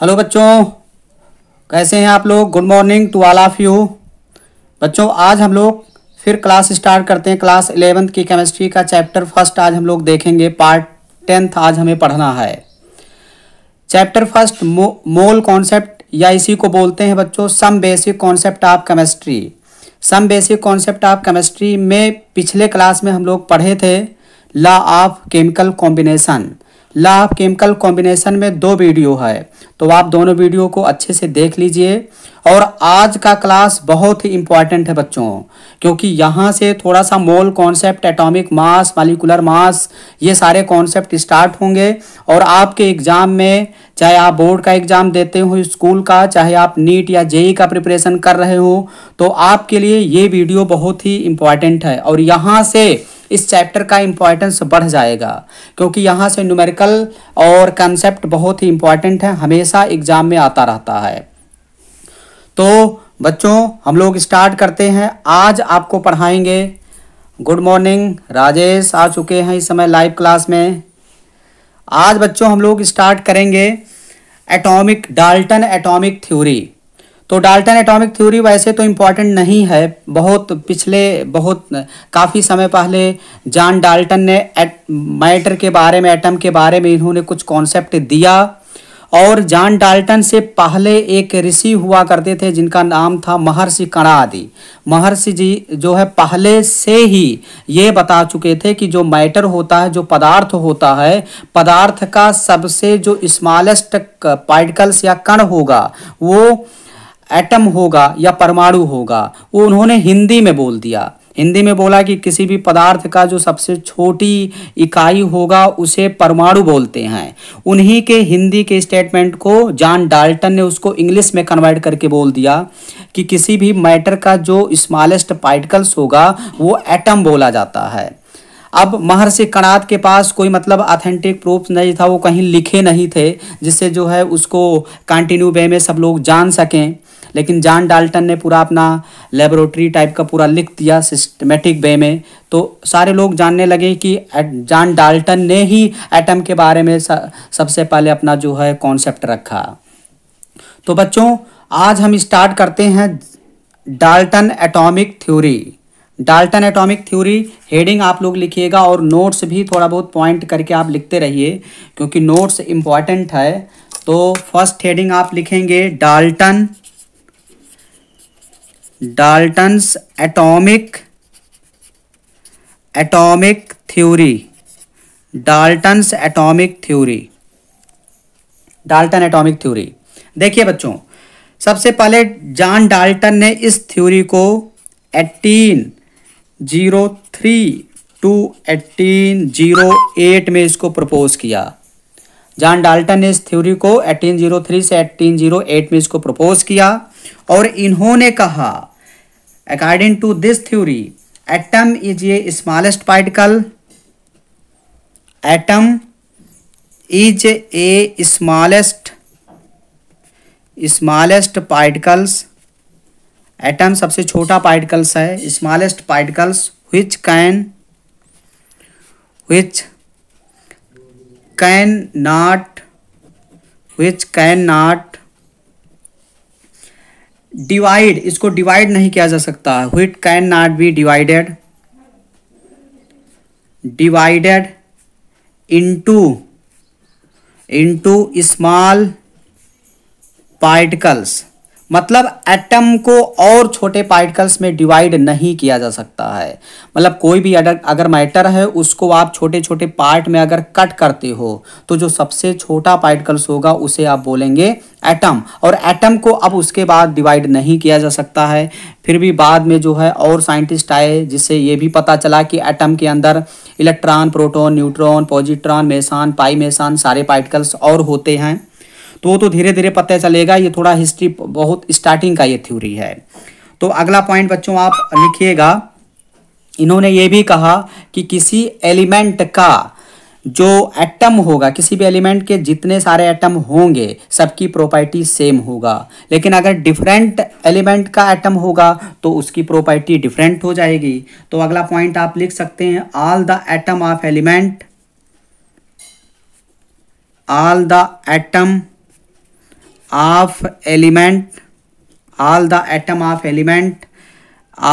hello बच्चों कैसे हैं आप लोग good morning to all of you बच्चों आज हम लोग फिर क्लास स्टार्ट करते हैं क्लास इलेवेंथ की केमिस्ट्री का चैप्टर फर्स्ट आज हम लोग देखेंगे पार्ट टेंथ आज हमें पढ़ना है चैप्टर फर्स्ट मो, मोल कॉन्सेप्ट या इसी को बोलते हैं बच्चों some basic concept of chemistry some basic concept of chemistry में पिछले क्लास में हम लोग पढ़े थे law of chemical combination law of chemical combination में दो वीडियो है तो आप दोनों वीडियो को अच्छे से देख लीजिए और आज का क्लास बहुत ही इम्पॉर्टेंट है बच्चों क्योंकि यहाँ से थोड़ा सा mole concept atomic mass molecular mass ये सारे कॉन्सेप्ट स्टार्ट होंगे और आपके एग्ज़ाम में चाहे आप बोर्ड का एग्ज़ाम देते हो स्कूल का चाहे आप नीट या जेई e e का प्रिपरेशन कर रहे हो तो आपके लिए ये वीडियो बहुत ही इम्पॉर्टेंट है और यहाँ से इस चैप्टर का इम्पॉर्टेंस बढ़ जाएगा क्योंकि यहाँ से न्यूमेरिकल और कंसेप्ट बहुत ही इम्पॉर्टेंट है हमेशा एग्जाम में आता रहता है तो बच्चों हम लोग स्टार्ट करते हैं आज आपको पढ़ाएंगे गुड मॉर्निंग राजेश आ चुके हैं इस समय लाइव क्लास में आज बच्चों हम लोग स्टार्ट करेंगे एटॉमिक डाल्टन एटॉमिक थ्योरी तो डाल्टन एटॉमिक थ्योरी वैसे तो इम्पॉर्टेंट नहीं है बहुत पिछले बहुत काफ़ी समय पहले जॉन डाल्टन ने मैटर के बारे में एटम के बारे में इन्होंने कुछ कॉन्सेप्ट दिया और जॉन डाल्टन से पहले एक ऋषि हुआ करते थे जिनका नाम था महर्षि कणादि महर्षि जी जो है पहले से ही ये बता चुके थे कि जो मैटर होता है जो पदार्थ होता है पदार्थ का सबसे जो स्मॉलेस्ट पार्टिकल्स या कण होगा वो एटम होगा या परमाणु होगा वो उन्होंने हिंदी में बोल दिया हिंदी में बोला कि किसी भी पदार्थ का जो सबसे छोटी इकाई होगा उसे परमाणु बोलते हैं उन्हीं के हिंदी के स्टेटमेंट को जॉन डाल्टन ने उसको इंग्लिश में कन्वर्ट करके बोल दिया कि किसी भी मैटर का जो स्मॉलेस्ट पार्टिकल्स होगा वो एटम बोला जाता है अब महर्षि कणाद के पास कोई मतलब ऑथेंटिक प्रूफ नहीं था वो कहीं लिखे नहीं थे जिससे जो है उसको कंटिन्यू वे में सब लोग जान सकें लेकिन जान डाल्टन ने पूरा अपना लेबोरेटरी टाइप का पूरा लिख दिया सिस्टमेटिक वे में तो सारे लोग जानने लगे कि जान डाल्टन ने ही एटम के बारे में सबसे पहले अपना जो है कॉन्सेप्ट रखा तो बच्चों आज हम स्टार्ट करते हैं Dalton atomic theory Dalton atomic theory heading आप लोग लिखिएगा और नोट्स भी थोड़ा बहुत पॉइंट करके आप लिखते रहिए क्योंकि नोट्स इम्पॉर्टेंट है तो फर्स्ट हेडिंग आप लिखेंगे Dalton Dalton's atomic atomic theory Dalton's atomic theory Dalton atomic theory देखिए बच्चों सबसे पहले जॉन डाल्टन ने इस थ्योरी को eighteen zero three two eighteen zero eight में इसको प्रपोज किया जॉन डाल्टन ने इस थ्योरी को 1803 से 1808 में इसको प्रपोज किया और इन्होंने कहा according to this theory atom is a smallest particle atom is a smallest smallest particles atom सबसे छोटा पार्टिकल्स है smallest particles which can which can not which can not divide इसको डिवाइड नहीं किया जा सकता which can not be divided divided into into small particles मतलब atom को और छोटे पार्टिकल्स में डिवाइड नहीं किया जा सकता है मतलब कोई भी अगर अगर मैटर है उसको आप छोटे छोटे पार्ट में अगर कट करते हो तो जो सबसे छोटा पार्टिकल्स होगा उसे आप बोलेंगे एटम और एटम को अब उसके बाद डिवाइड नहीं किया जा सकता है फिर भी बाद में जो है और साइंटिस्ट आए जिससे ये भी पता चला कि एटम के अंदर electron proton neutron positron meson pi meson सारे पार्टिकल्स और होते हैं तो वो तो धीरे धीरे पता चलेगा ये थोड़ा हिस्ट्री बहुत स्टार्टिंग का ये थ्योरी है तो अगला पॉइंट बच्चों आप लिखिएगा इन्होंने ये भी कहा कि किसी एलिमेंट का जो एटम होगा किसी भी एलिमेंट के जितने सारे एटम होंगे सबकी प्रॉपर्टी सेम होगा लेकिन अगर डिफरेंट एलिमेंट का एटम होगा तो उसकी प्रॉपर्टी डिफरेंट हो जाएगी तो अगला पॉइंट आप लिख सकते हैं all the atom of element all the atom of element all the atom of element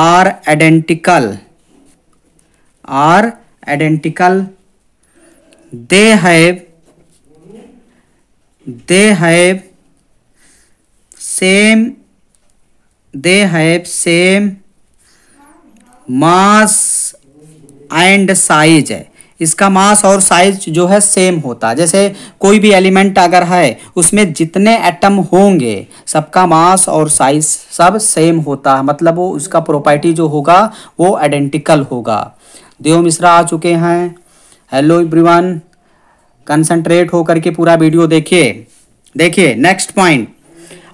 are identical are identical they have they have same they have same mass and size है इसका मास और size जो है same होता है जैसे कोई भी एलिमेंट अगर है उसमें जितने एटम होंगे सबका मास और साइज सब सेम होता है मतलब वो उसका प्रॉपर्टी जो होगा वो आइडेंटिकल होगा देव मिश्रा आ चुके हैं हेलो एवरीवन कंसंट्रेट होकर के पूरा वीडियो देखिए देखिए नेक्स्ट पॉइंट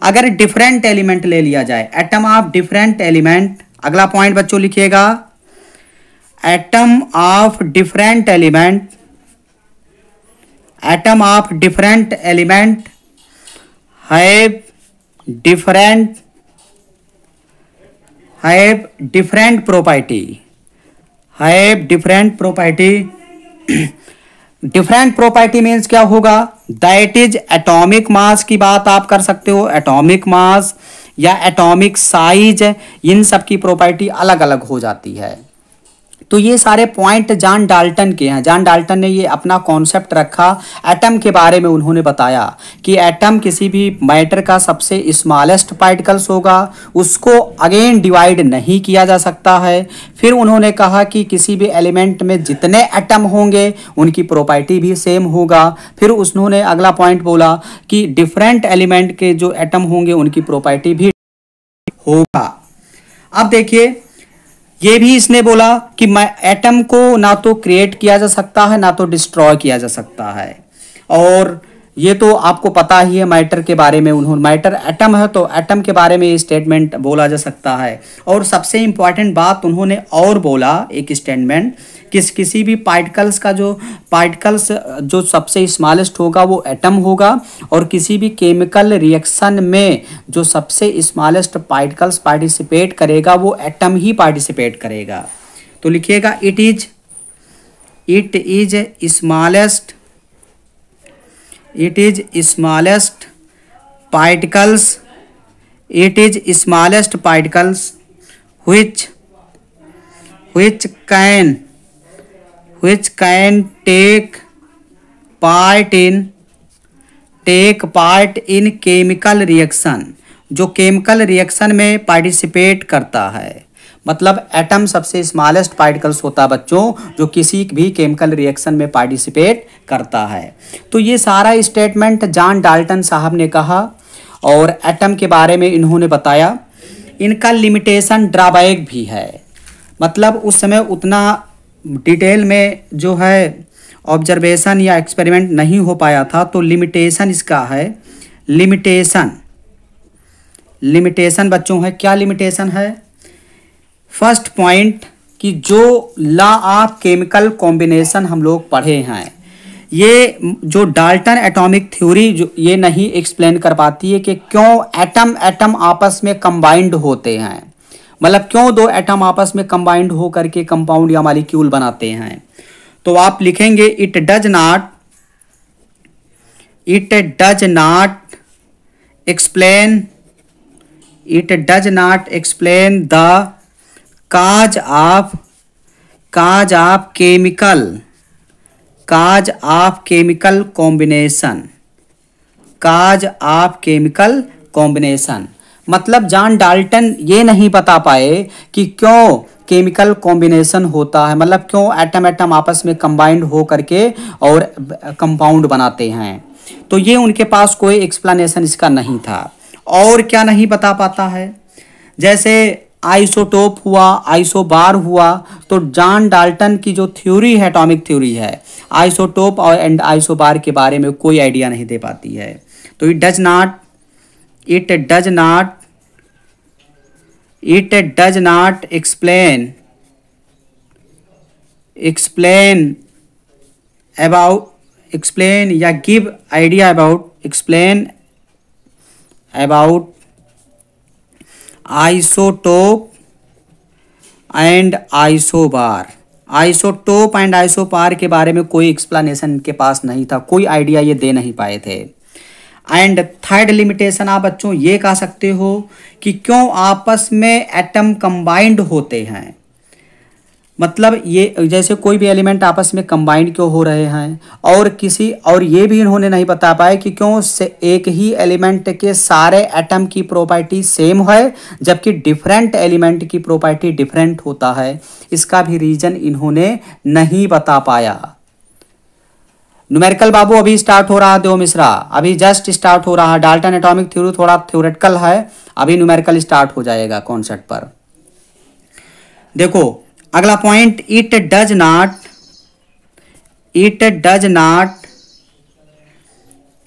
अगर डिफरेंट एलिमेंट ले लिया जाए एटम ऑफ डिफरेंट एलिमेंट अगला पॉइंट बच्चों लिखिएगा atom of different element atom of different element have different have different property have different property different property means क्या होगा दैट इज एटॉमिक मास की बात आप कर सकते हो एटॉमिक मास या एटॉमिक साइज इन सब की प्रॉपर्टी अलग अलग हो जाती है तो ये सारे पॉइंट जॉन डाल्टन के हैं जॉन डाल्टन ने ये अपना कॉन्सेप्ट रखा एटम के बारे में उन्होंने बताया कि एटम किसी भी मैटर का सबसे स्मॉलेस्ट पार्टिकल्स होगा उसको अगेन डिवाइड नहीं किया जा सकता है फिर उन्होंने कहा कि किसी भी एलिमेंट में जितने एटम होंगे उनकी प्रॉपर्टी भी सेम होगा फिर उन्होंने अगला पॉइंट बोला कि डिफरेंट एलिमेंट के जो एटम होंगे उनकी प्रॉपर्टी भी होगा अब देखिए ये भी इसने बोला कि मैं एटम को ना तो क्रिएट किया जा सकता है ना तो डिस्ट्रॉय किया जा सकता है और ये तो आपको पता ही है मैटर के बारे में उन्होंने मैटर एटम है तो एटम के बारे में ये स्टेटमेंट बोला जा सकता है और सबसे इम्पॉर्टेंट बात उन्होंने और बोला एक स्टेटमेंट किस किसी भी पार्टिकल्स का जो पार्टिकल्स जो सबसे स्मॉलेस्ट होगा वो एटम होगा और किसी भी केमिकल रिएक्शन में जो सबसे स्मॉलेस्ट पार्टिकल्स पार्टिसिपेट करेगा वो एटम ही पार्टिसिपेट करेगा तो लिखिएगा it is it is smallest it is smallest particles it is smallest particles which which can which can take part in take part in chemical reaction जो chemical reaction में participate करता है मतलब atom सबसे smallest particles होता है बच्चों जो किसी भी केमिकल रिएक्शन में पार्टिसिपेट करता है तो ये सारा स्टेटमेंट जॉन डाल्टन साहब ने कहा और एटम के बारे में इन्होंने बताया इनका लिमिटेशन ड्राबैक भी है मतलब उस समय उतना डिटेल में जो है ऑब्जर्वेशन या एक्सपेरिमेंट नहीं हो पाया था तो लिमिटेशन इसका है लिमिटेशन लिमिटेशन बच्चों है क्या लिमिटेशन है फर्स्ट पॉइंट कि जो लॉ ऑफ केमिकल कॉम्बिनेशन हम लोग पढ़े हैं ये जो डाल्टन एटॉमिक थ्योरी जो ये नहीं एक्सप्लेन कर पाती है कि क्यों एटम एटम आपस में कंबाइंड होते हैं मतलब क्यों दो एटम आपस में कंबाइंड होकर के कंपाउंड या मालिक्यूल बनाते हैं तो आप लिखेंगे it does not it does not explain it does not explain the cause of cause of chemical cause of chemical combination cause of chemical combination मतलब जॉन डाल्टन ये नहीं बता पाए कि क्यों केमिकल कॉम्बिनेशन होता है मतलब क्यों एटम एटम आपस में कंबाइंड हो करके और कंपाउंड बनाते हैं तो ये उनके पास कोई एक्सप्लेनेशन इसका नहीं था और क्या नहीं बता पाता है जैसे आइसोटोप हुआ आइसोबार हुआ तो जॉन डाल्टन की जो थ्योरी है एटॉमिक थ्योरी है आइसोटोप और एंड आइसोबार के बारे में कोई आइडिया नहीं दे पाती है तो it does not it does not it does not explain explain about explain या give idea about explain about isotope and isobar isotope and isobar के बारे में कोई एक्सप्लेनेशन के पास नहीं था कोई आइडिया ये दे नहीं पाए थे एंड थर्ड लिमिटेशन आप बच्चों ये कह सकते हो कि क्यों आपस में एटम कंबाइंड होते हैं मतलब ये जैसे कोई भी एलिमेंट आपस में कंबाइंड क्यों हो रहे हैं और किसी और ये भी इन्होंने नहीं बता पाए कि क्यों से एक ही एलिमेंट के सारे एटम की प्रॉपर्टी सेम है जबकि डिफरेंट एलिमेंट की प्रॉपर्टी डिफरेंट होता है इसका भी रीज़न इन्होंने नहीं बता पाया न्यूमेरिकल बाबू अभी स्टार्ट हो रहा है देव मिश्रा अभी जस्ट स्टार्ट हो रहा है डाल्टन एटॉमिक थ्योरी थोड़ा थ्योरेटिकल है अभी न्यूमेरिकल स्टार्ट हो जाएगा कॉन्सेप्ट पर देखो अगला point it does not it does not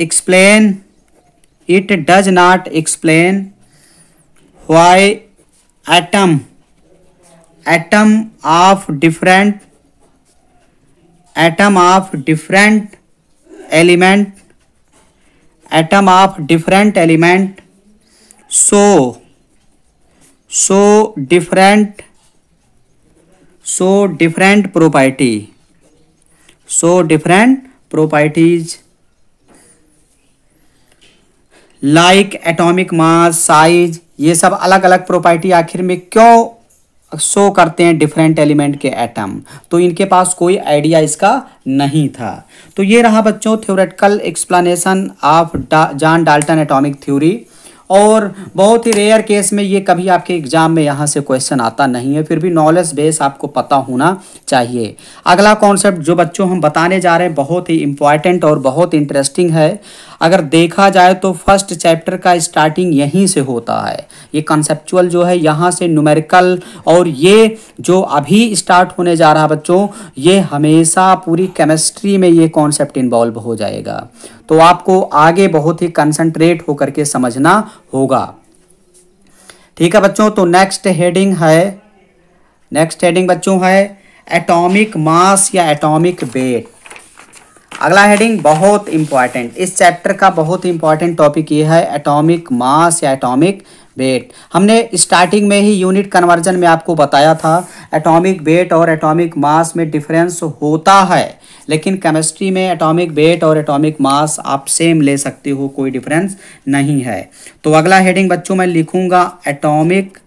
explain it does not explain why atom atom of different atom of different element atom of different element show show different show different property show different properties like atomic mass size ये सब अलग अलग property आखिर में क्यों show करते हैं different element के एटम तो इनके पास कोई आइडिया इसका नहीं था तो ये रहा बच्चों थ्योरेटिकल एक्सप्लेनेशन ऑफ डा, जॉन डाल्टन एटॉमिक थ्योरी और बहुत ही रेयर केस में ये कभी आपके एग्जाम में यहाँ से क्वेश्चन आता नहीं है फिर भी नॉलेज बेस आपको पता होना चाहिए अगला कॉन्सेप्ट जो बच्चों हम बताने जा रहे हैं बहुत ही इम्पॉर्टेंट और बहुत इंटरेस्टिंग है अगर देखा जाए तो फर्स्ट चैप्टर का स्टार्टिंग यहीं से होता है ये कंसेप्चुअल जो है यहाँ से न्यूमेरिकल और ये जो अभी स्टार्ट होने जा रहा है बच्चों ये हमेशा पूरी केमिस्ट्री में ये कॉन्सेप्ट इन्वॉल्व हो जाएगा तो आपको आगे बहुत ही कंसंट्रेट होकर के समझना होगा ठीक है बच्चों तो नेक्स्ट हेडिंग है नेक्स्ट हेडिंग बच्चों है एटॉमिक मास या एटॉमिक वेट अगला हेडिंग बहुत इंपॉर्टेंट इस चैप्टर का बहुत इंपॉर्टेंट टॉपिक ये है एटॉमिक मास या एटॉमिक वेट हमने स्टार्टिंग में ही यूनिट कन्वर्जन में आपको बताया था एटॉमिक वेट और एटॉमिक मास में डिफरेंस होता है लेकिन केमिस्ट्री में एटॉमिक वेट और एटॉमिक मास आप सेम ले सकते हो कोई डिफरेंस नहीं है तो अगला हेडिंग बच्चों मैं लिखूंगा एटॉमिक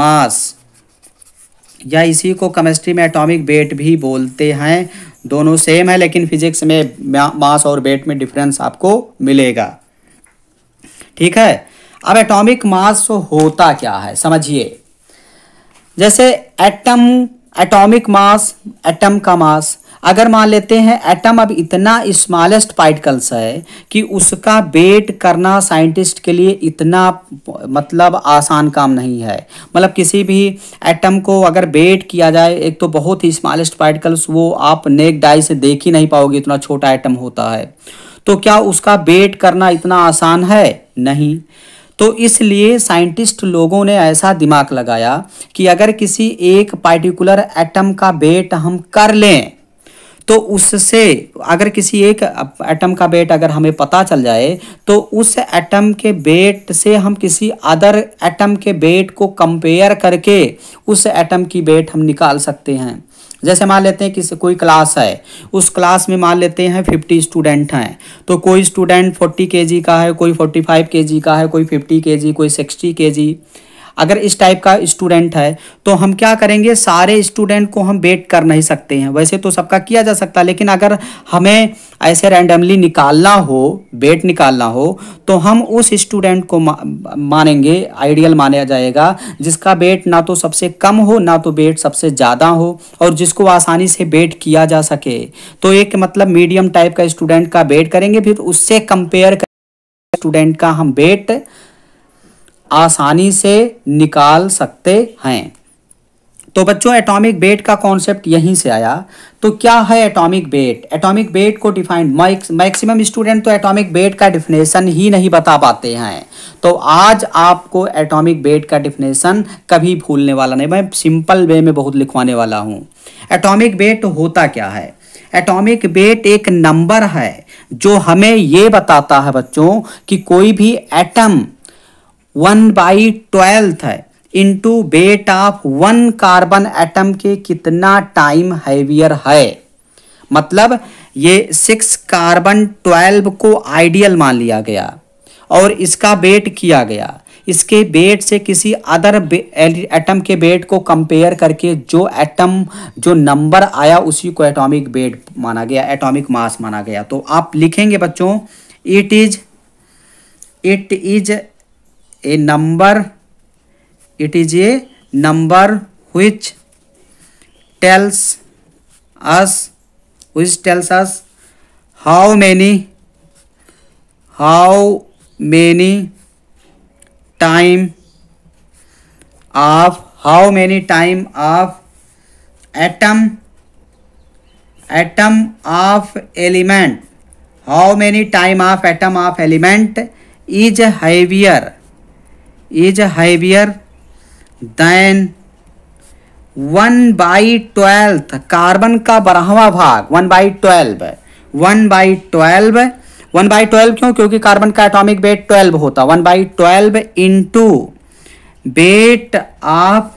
मास या इसी को केमिस्ट्री में एटॉमिक वेट भी बोलते हैं दोनों सेम है लेकिन फिजिक्स में मास और वेट में डिफरेंस आपको मिलेगा ठीक है अब एटॉमिक मास होता क्या है समझिए जैसे एटम एटॉमिक मास एटम का मास अगर मान लेते हैं एटम अब इतना स्मॉलेस्ट पार्टिकल्स है कि उसका वेट करना साइंटिस्ट के लिए इतना मतलब आसान काम नहीं है मतलब किसी भी एटम को अगर वेट किया जाए एक तो बहुत ही स्मॉलेस्ट पार्टिकल्स वो आप नेक डाई से देख ही नहीं पाओगे इतना छोटा एटम होता है तो क्या उसका वेट करना इतना आसान है नहीं तो इसलिए साइंटिस्ट लोगों ने ऐसा दिमाग लगाया कि अगर किसी एक पार्टिकुलर एटम का वेट हम कर लें तो उससे अगर किसी एक एटम का वेट अगर हमें पता चल जाए तो उस एटम के वेट से हम किसी अदर एटम के वेट को कंपेयर करके उस एटम की वेट हम निकाल सकते हैं जैसे मान लेते हैं कि कोई क्लास है उस क्लास में मान लेते हैं फिफ्टी स्टूडेंट हैं तो कोई स्टूडेंट फोर्टी के का है कोई फोर्टी फाइव के का है कोई फिफ्टी के कोई सिक्सटी के अगर इस टाइप का स्टूडेंट है तो हम क्या करेंगे सारे स्टूडेंट को हम वेट कर नहीं सकते हैं वैसे तो सबका किया जा सकता है लेकिन अगर हमें ऐसे रैंडमली निकालना हो वेट निकालना हो तो हम उस स्टूडेंट को मा, मानेंगे आइडियल माना जाएगा जिसका वेट ना तो सबसे कम हो ना तो वेट सबसे ज़्यादा हो और जिसको आसानी से वेट किया जा सके तो एक मतलब मीडियम टाइप का स्टूडेंट का वेट करेंगे फिर उससे कंपेयर स्टूडेंट का हम वेट आसानी से निकाल सकते हैं तो बच्चों एटॉमिक वेट का कॉन्सेप्ट यहीं से आया तो क्या है एटॉमिक वेट एटॉमिक वेट को डिफाइंड मैक्सिमम स्टूडेंट तो एटॉमिक वेट का डिफिनेशन ही नहीं बता पाते हैं तो आज आपको एटॉमिक वेट का डिफिनेशन कभी भूलने वाला नहीं मैं सिंपल वे में बहुत लिखवाने वाला हूँ एटॉमिक वेट होता क्या है एटॉमिक वेट एक नंबर है जो हमें ये बताता है बच्चों कि कोई भी एटम वन बाई ट्वेल्थ है into weight of one carbon atom के कितना टाइम हैवियर है मतलब ये सिक्स कार्बन ट्वेल्व को आइडियल मान लिया गया और इसका वेट किया गया इसके वेट से किसी अदर एटम के वेट को कंपेयर करके जो एटम जो नंबर आया उसी को एटॉमिक वेट माना गया एटॉमिक मास माना गया तो आप लिखेंगे बच्चों it is it is a number it is a number which tells us which tells us how many how many time of how many time of atom atom of element how many time of atom of element is heavier is heavier than one by twelfth carbon का बारहवा भाग one by twelve one by twelve one by twelve क्यों क्योंकि carbon का atomic weight twelve होता one by twelve into weight of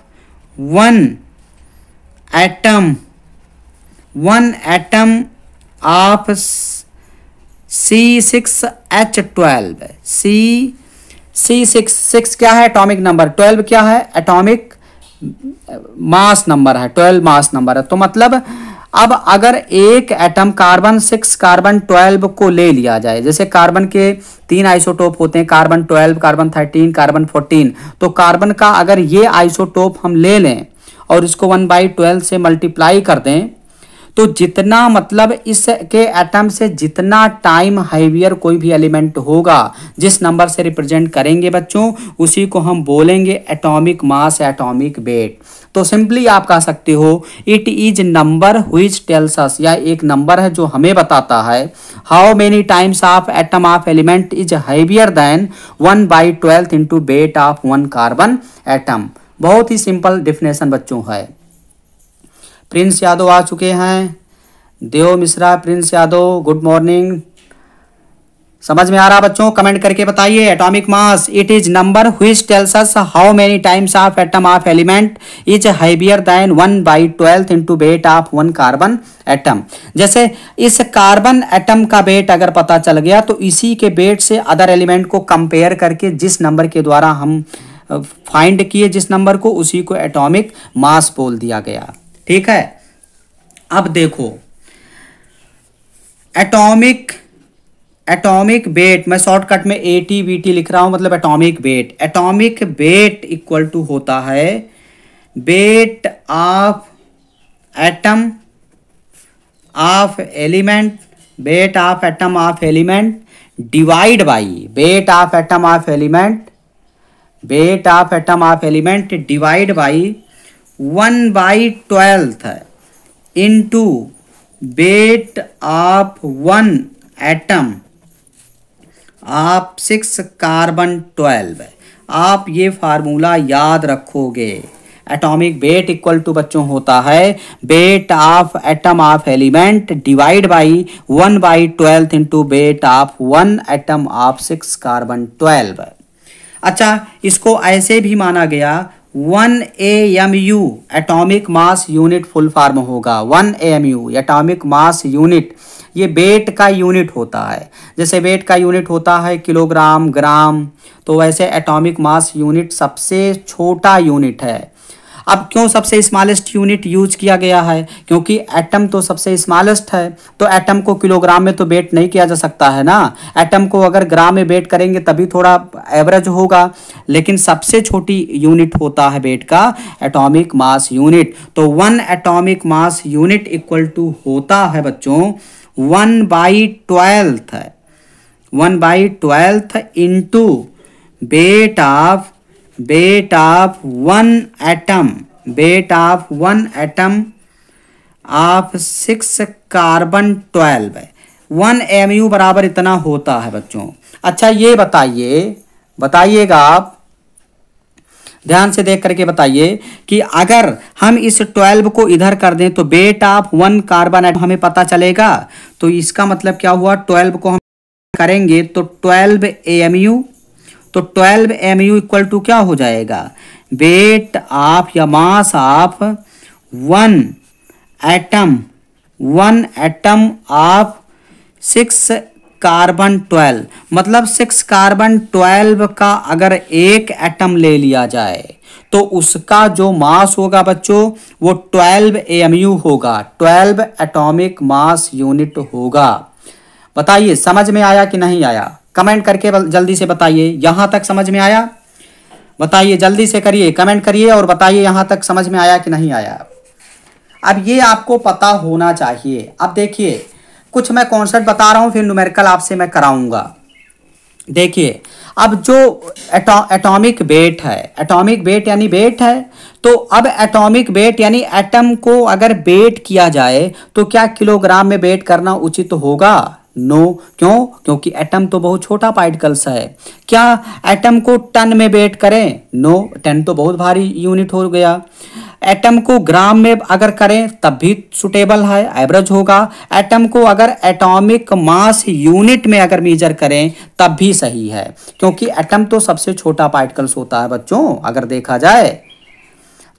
one atom one atom of C six H twelve C C six six क्या है atomic number twelve क्या है atomic mass number है twelve mass number है तो मतलब अब अगर एक atom carbon six carbon twelve को ले लिया जाए जैसे कार्बन के तीन आइसोटोप होते हैं carbon twelve carbon thirteen carbon fourteen तो कार्बन का अगर ये आइसोटोप हम ले लें और इसको वन बाई ट्वेल्व से मल्टीप्लाई कर दें तो जितना मतलब इसके एटम से जितना टाइम हाइवियर कोई भी एलिमेंट होगा जिस नंबर से रिप्रेजेंट करेंगे बच्चों उसी को हम बोलेंगे एटॉमिक मास एटॉमिक वेट तो सिंपली आप कह सकते हो it is number which tells us या एक नंबर है जो हमें बताता है how many times of atom of element is heavier than one by twelfth into weight of one carbon atom बहुत ही सिंपल डिफिनेशन बच्चों है प्रिंस यादव आ चुके हैं Dev Mishra Prince Yadav good morning समझ में आ रहा बच्चों कमेंट करके बताइए atomic mass it is number which tells us how many times of atom of element is heavier than one by twelfth into weight of one carbon atom जैसे इस carbon atom का वेट अगर पता चल गया तो इसी के वेट से अदर एलिमेंट को कंपेयर करके जिस नंबर के द्वारा हम फाइंड किए जिस नंबर को उसी को एटॉमिक मास बोल दिया गया ठीक है अब देखो एटॉमिक एटॉमिक वेट मैं शॉर्टकट में ए टी बी टी लिख रहा हूं मतलब atomic weight atomic weight equal to होता है weight of atom of element weight of atom of element divide by weight of atom of element weight of atom of element divide by one by twelfth into weight of one atom आप six carbon twelve आप ये formula याद रखोगे atomic weight equal to बच्चों होता है weight of atom of element divide by one by twelfth into weight of one atom of six carbon twelve अच्छा इसको ऐसे भी माना गया one A M U atomic mass unit full form होगा one A M U atomic mass unit ये weight का unit होता है जैसे वेट का यूनिट होता है किलोग्राम ग्राम तो वैसे एटॉमिक मास यूनिट सबसे छोटा यूनिट है अब क्यों सबसे स्मॉलेस्ट यूनिट यूज किया गया है क्योंकि एटम तो सबसे स्मॉलेस्ट है तो एटम को किलोग्राम में तो वेट नहीं किया जा सकता है ना एटम को अगर ग्राम में वेट करेंगे तभी थोड़ा एवरेज होगा लेकिन सबसे छोटी यूनिट होता है वेट का एटॉमिक मास यूनिट तो one atomic mass unit equal to होता है बच्चों one by twelfth one by twelfth into weight of weight of one atom weight of one atom of six carbon twelve one M U बराबर इतना होता है बच्चों अच्छा ये बताइए बताइएगा आप ध्यान से देख करके बताइए कि अगर हम इस ट्वेल्व को इधर कर दें तो weight of one carbon atom हमें पता चलेगा तो इसका मतलब क्या हुआ ट्वेल्व को हम करेंगे तो ट्वेल्व ए एम यू तो 12 एम यू इक्वल टू क्या हो जाएगा वेट ऑफ या mass of one atom one atom of six carbon twelve मतलब सिक्स कार्बन ट्वेल्व का अगर एक एटम ले लिया जाए तो उसका जो मास होगा बच्चों वो ट्वेल्व एम यू होगा ट्वेल्व एटॉमिक मास यूनिट होगा बताइए समझ में आया कि नहीं आया कमेंट करके जल्दी से बताइए यहां तक समझ में आया बताइए जल्दी से करिए कमेंट करिए और बताइए यहाँ तक समझ में आया कि नहीं आया अब ये आपको पता होना चाहिए अब देखिए कुछ मैं कॉन्सेप्ट बता रहा हूँ फिर न्यूमेरिकल आपसे मैं कराऊंगा देखिए अब जो एटॉमिक वेट है एटॉमिक वेट यानी वेट है तो अब एटॉमिक वेट यानी एटम को अगर वेट किया जाए तो क्या किलोग्राम में वेट करना उचित होगा नो क्यों क्योंकि एटम तो बहुत छोटा पार्टिकल्स है क्या एटम को टन में वेट करें नो टन तो बहुत भारी यूनिट हो गया एटम को ग्राम में अगर करें तब भी सुटेबल है एवरेज होगा एटम को अगर एटॉमिक मास यूनिट में अगर मेजर करें तब भी सही है क्योंकि एटम तो सबसे छोटा पार्टिकल्स होता है बच्चों अगर देखा जाए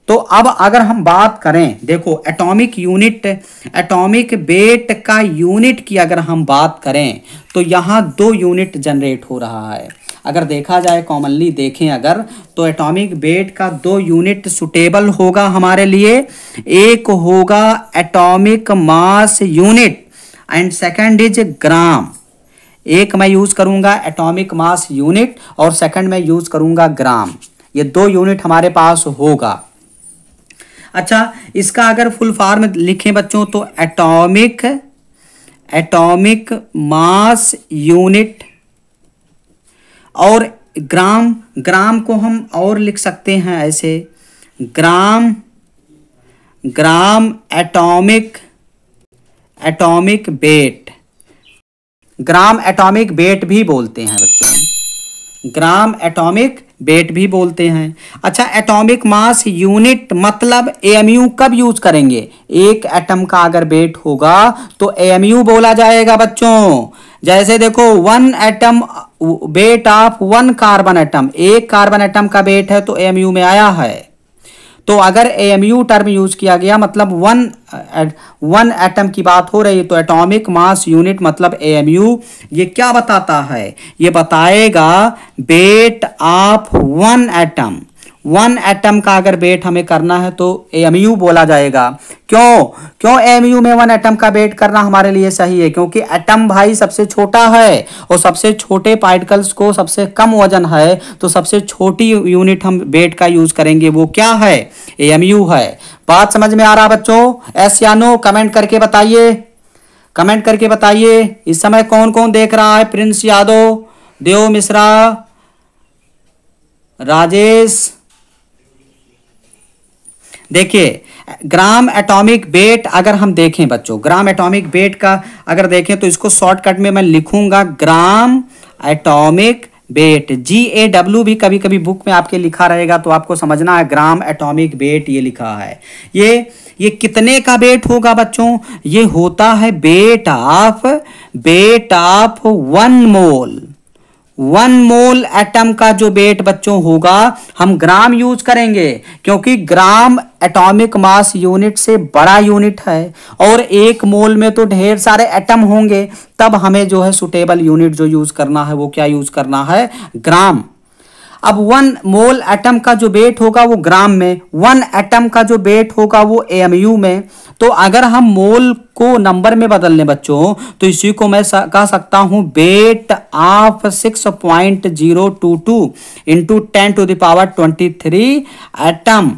तो अब अगर हम बात करें देखो एटॉमिक यूनिट एटॉमिक वेट का यूनिट की अगर हम बात करें तो यहाँ दो यूनिट जनरेट हो रहा है अगर देखा जाए कॉमनली देखें अगर तो एटॉमिक वेट का दो यूनिट सुटेबल होगा हमारे लिए एक होगा atomic mass unit and second is gram एक मैं यूज़ करूँगा एटॉमिक मास यूनिट और सेकंड मैं यूज़ करूँगा ग्राम ये दो यूनिट हमारे पास होगा अच्छा इसका अगर फुल फॉर्म लिखें बच्चों तो एटॉमिक एटॉमिक मास यूनिट और ग्राम ग्राम को हम और लिख सकते हैं ऐसे gram gram atomic atomic weight gram atomic weight भी बोलते हैं बच्चों ग्राम एटॉमिक वेट भी बोलते हैं अच्छा एटॉमिक मास यूनिट मतलब एएमयू कब यूज करेंगे एक एटम का अगर वेट होगा तो एएमयू बोला जाएगा बच्चों जैसे देखो one atom weight of one carbon atom एक कार्बन एटम का वेट है तो एएमयू में आया है तो अगर यू टर्म यूज किया गया मतलब वन वन एटम की बात हो रही है तो एटॉमिक मास यूनिट मतलब एमयू ये क्या बताता है ये बताएगा weight of one atom one atom का अगर वेट हमें करना है तो एम बोला जाएगा क्यों क्यों एम में वन एटम का वेट करना हमारे लिए सही है क्योंकि एटम भाई सबसे छोटा है और सबसे छोटे पार्टिकल्स को सबसे कम वजन है तो सबसे छोटी यूनिट हम वेट का यूज करेंगे वो क्या है एम है बात समझ में आ रहा बच्चों एस या नो कमेंट करके बताइए कमेंट करके बताइए इस समय कौन कौन देख रहा है प्रिंस यादव देव मिश्रा राजेश देखिए ग्राम एटॉमिक वेट अगर हम देखें बच्चों ग्राम एटॉमिक वेट का अगर देखें तो इसको शॉर्टकट में मैं लिखूंगा gram atomic weight G A W भी कभी कभी बुक में आपके लिखा रहेगा तो आपको समझना है ग्राम एटॉमिक वेट ये लिखा है ये ये कितने का वेट होगा बच्चों ये होता है weight of weight of one mole one mole atom का जो वेट बच्चों होगा हम ग्राम यूज करेंगे क्योंकि ग्राम एटॉमिक मास यूनिट से बड़ा यूनिट है और एक मोल में तो ढेर सारे एटम होंगे तब हमें जो है सुटेबल यूनिट जो यूज करना है वो क्या यूज करना है ग्राम अब वन मोल एटम का जो वेट होगा वो ग्राम में वन एटम का जो वेट होगा वो एमयू में तो अगर हम मोल को नंबर में बदलने बच्चों तो इसी को मैं कह सकता हूं weight of six point zero two two into ten to the power twenty three atom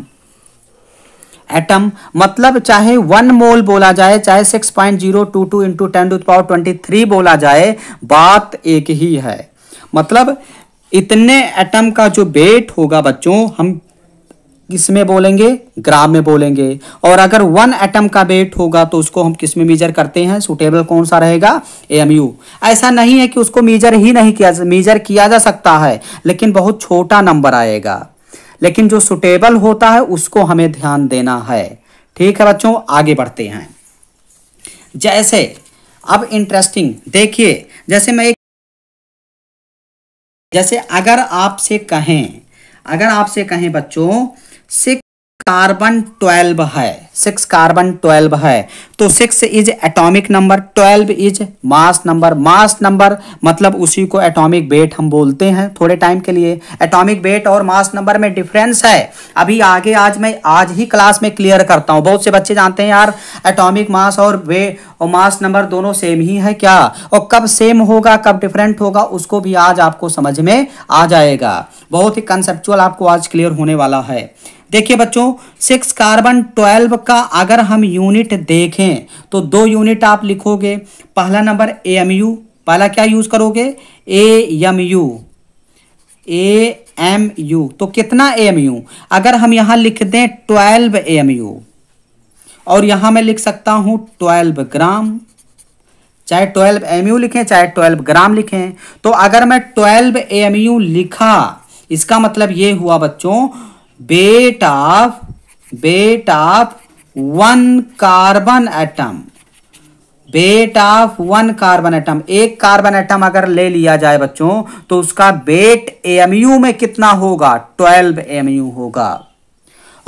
atom मतलब चाहे वन मोल बोला जाए चाहे six point zero two two into ten to the power twenty three बोला जाए बात एक ही है मतलब इतने एटम का जो वेट होगा बच्चों हम किस में बोलेंगे ग्राम में बोलेंगे और अगर वन एटम का वेट होगा तो उसको हम किस में मेजर करते हैं सुटेबल कौन सा रहेगा एमयू ऐसा नहीं है कि उसको मेजर ही नहीं किया मेजर किया जा सकता है लेकिन बहुत छोटा नंबर आएगा लेकिन जो सुटेबल होता है उसको हमें ध्यान देना है ठीक है बच्चों आगे बढ़ते हैं जैसे अब इंटरेस्टिंग देखिए जैसे मैं एक जैसे अगर आपसे कहें अगर आपसे कहें बच्चों से कार्बन ट्वेल्व है सिक्स कार्बन ट्वेल्व है तो six is atomic number twelve is mass number mass number मतलब उसी को एटॉमिक वेट हम बोलते हैं थोड़े टाइम के लिए एटॉमिक वेट और मास नंबर में डिफरेंस है अभी आगे आज मैं आज ही क्लास में क्लियर करता हूँ बहुत से बच्चे जानते हैं यार एटॉमिक मास और वे और मास नंबर दोनों सेम ही है क्या और कब सेम होगा कब डिफरेंट होगा उसको भी आज आपको समझ में आ जाएगा बहुत ही कंसेप्चुअल आपको आज क्लियर होने वाला है देखिए बच्चों सिक्स कार्बन ट्वेल्व का अगर हम यूनिट देखें तो दो यूनिट आप लिखोगे पहला नंबर ए एम यू पहला क्या यूज़ करोगे A M U A M U तो कितना ए एम यू अगर हम यहां लिख दें ट्वेल्व ए एम यू और यहां मैं लिख सकता हूं ट्वेल्व ग्राम चाहे ट्वेल्व एम यू लिखें चाहे ट्वेल्व ग्राम लिखें तो अगर मैं ट्वेल्व ए एम यू लिखा इसका मतलब ये हुआ बच्चों weight of weight of one carbon atom weight of one carbon atom एक कार्बन एटम अगर ले लिया जाए बच्चों तो उसका वेट एमयू में कितना होगा ट्वेल्व एमयू होगा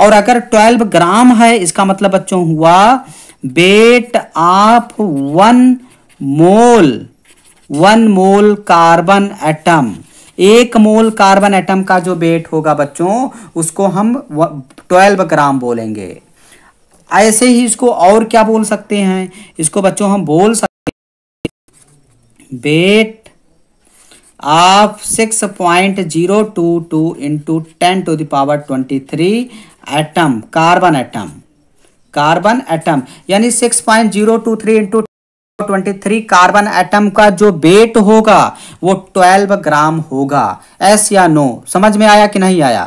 और अगर ट्वेल्व ग्राम है इसका मतलब बच्चों हुआ weight of one mole one mole carbon atom एक मोल कार्बन एटम का जो वेट होगा बच्चों उसको हम ट्वेल्व ग्राम बोलेंगे ऐसे ही इसको और क्या बोल सकते हैं इसको बच्चों हम बोल सकते weight of six point zero two two into ten to the power twenty three atom carbon atom carbon atom यानी six point zero two three into 23 carbon atom का जो वेट होगा वो 12 ग्राम होगा एस या नो समझ में आया कि नहीं आया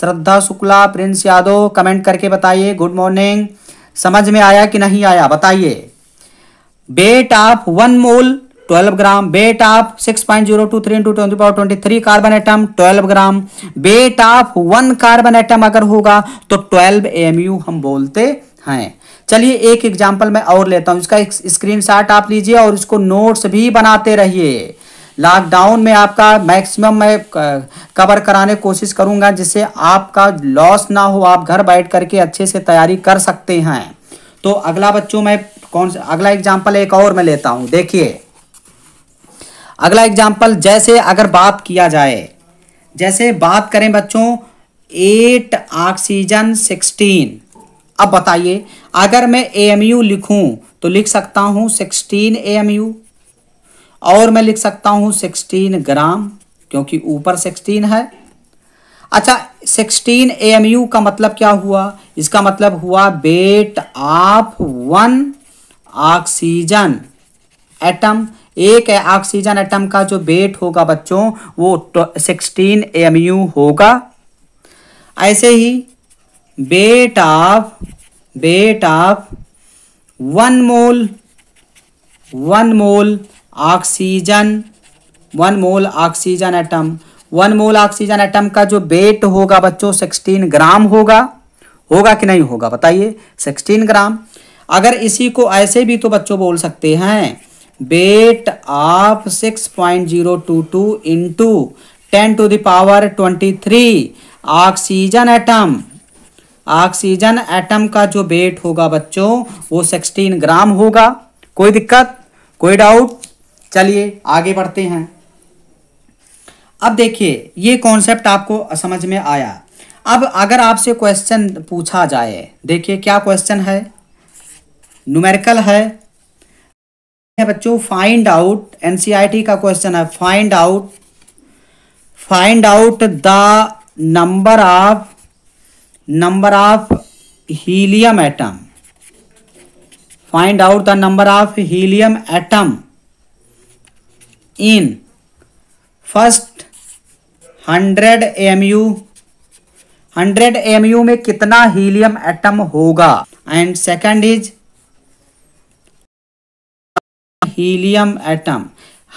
श्रद्धा शुक्ला प्रिंस यादव कमेंट करके बताइए गुड मॉर्निंग समझ में आया कि नहीं आया बताइए weight of one mole 12 gram weight of 6.023 point zero two three into twenty twenty three carbon atom 12 gram weight of one carbon atom अगर होगा तो 12 एमयू हम बोलते हैं चलिए एक एग्जाम्पल मैं और लेता हूँ इसका स्क्रीनशॉट आप लीजिए और इसको नोट्स भी बनाते रहिए लॉकडाउन में आपका मैक्सिमम मैं कवर कराने की कोशिश करूंगा जिससे आपका लॉस ना हो आप घर बैठ करके अच्छे से तैयारी कर सकते हैं तो अगला बच्चों मैं कौन सा अगला एग्जाम्पल एक और मैं लेता हूँ देखिए अगला एग्जाम्पल जैसे अगर बात किया जाए जैसे बात करें बच्चों एट ऑक्सीजन सिक्सटीन अब बताइए अगर मैं ए एम यू लिखूँ तो लिख सकता हूँ सिक्सटीन ए एम यू और मैं लिख सकता हूँ सिक्सटीन ग्राम क्योंकि ऊपर सिक्सटीन है अच्छा सिक्सटीन ए एम यू का मतलब क्या हुआ इसका मतलब हुआ weight of one oxygen atom एक ऑक्सीजन एटम का जो बेट होगा बच्चों वो सिक्सटीन एम यू होगा ऐसे ही weight of weight of one mole one mole oxygen one mole oxygen atom one mole oxygen atom का जो वेट होगा बच्चों सिक्सटीन ग्राम होगा होगा कि नहीं होगा बताइए सिक्सटीन ग्राम अगर इसी को ऐसे भी तो बच्चों बोल सकते हैं weight of six point zero two two into ten to the power twenty three oxygen atom oxygen atom का जो वेट होगा बच्चों वो सिक्सटीन ग्राम होगा कोई दिक्कत कोई डाउट चलिए आगे बढ़ते हैं अब देखिए ये कॉन्सेप्ट आपको समझ में आया अब अगर आपसे क्वेश्चन पूछा जाए देखिए क्या क्वेश्चन है न्यूमेरिकल है बच्चों फाइंड आउट एनसीईआरटी का क्वेश्चन है find out find out the number of number of helium atom find out the number of helium atom in first hundred M U hundred M U में कितना helium atom होगा and second is helium atom